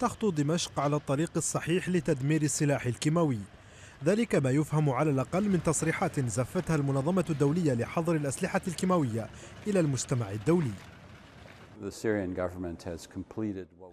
تخطو دمشق على الطريق الصحيح لتدمير السلاح الكيماوي ذلك ما يفهم على الأقل من تصريحات زفتها المنظمة الدولية لحظر الأسلحة الكيماوية إلى المجتمع الدولي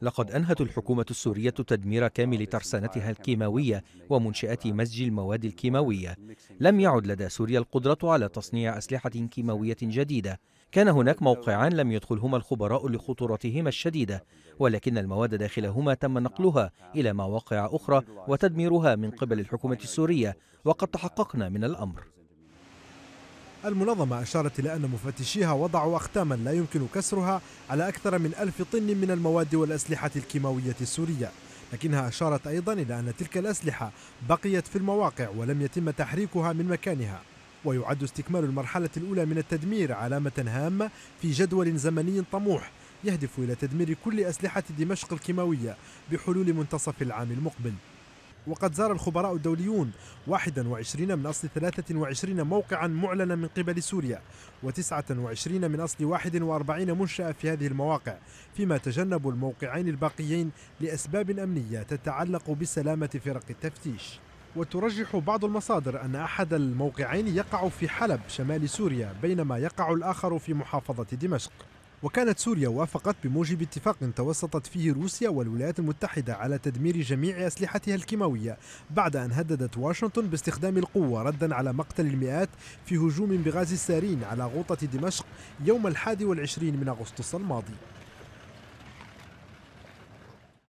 لقد أنهت الحكومة السورية تدمير كامل ترسانتها الكيماوية ومنشآت مسج المواد الكيماوية لم يعد لدى سوريا القدرة على تصنيع أسلحة كيماوية جديدة كان هناك موقعان لم يدخلهما الخبراء لخطورتهما الشديدة ولكن المواد داخلهما تم نقلها إلى مواقع أخرى وتدميرها من قبل الحكومة السورية وقد تحققنا من الأمر المنظمة أشارت إلى أن مفتشيها وضعوا أختاما لا يمكن كسرها على أكثر من ألف طن من المواد والأسلحة الكيماوية السورية لكنها أشارت أيضا إلى أن تلك الأسلحة بقيت في المواقع ولم يتم تحريكها من مكانها ويعد استكمال المرحلة الأولى من التدمير علامة هامة في جدول زمني طموح يهدف إلى تدمير كل أسلحة دمشق الكيماوية بحلول منتصف العام المقبل وقد زار الخبراء الدوليون 21 من أصل 23 موقعا معلنا من قبل سوريا و29 من أصل 41 منشأة في هذه المواقع فيما تجنبوا الموقعين الباقيين لأسباب أمنية تتعلق بسلامة فرق التفتيش وترجح بعض المصادر أن أحد الموقعين يقع في حلب شمال سوريا بينما يقع الآخر في محافظة دمشق وكانت سوريا وافقت بموجب اتفاق توسطت فيه روسيا والولايات المتحدة على تدمير جميع أسلحتها الكيماوية بعد أن هددت واشنطن باستخدام القوة ردا على مقتل المئات في هجوم بغاز السارين على غوطة دمشق يوم الحادي والعشرين من أغسطس الماضي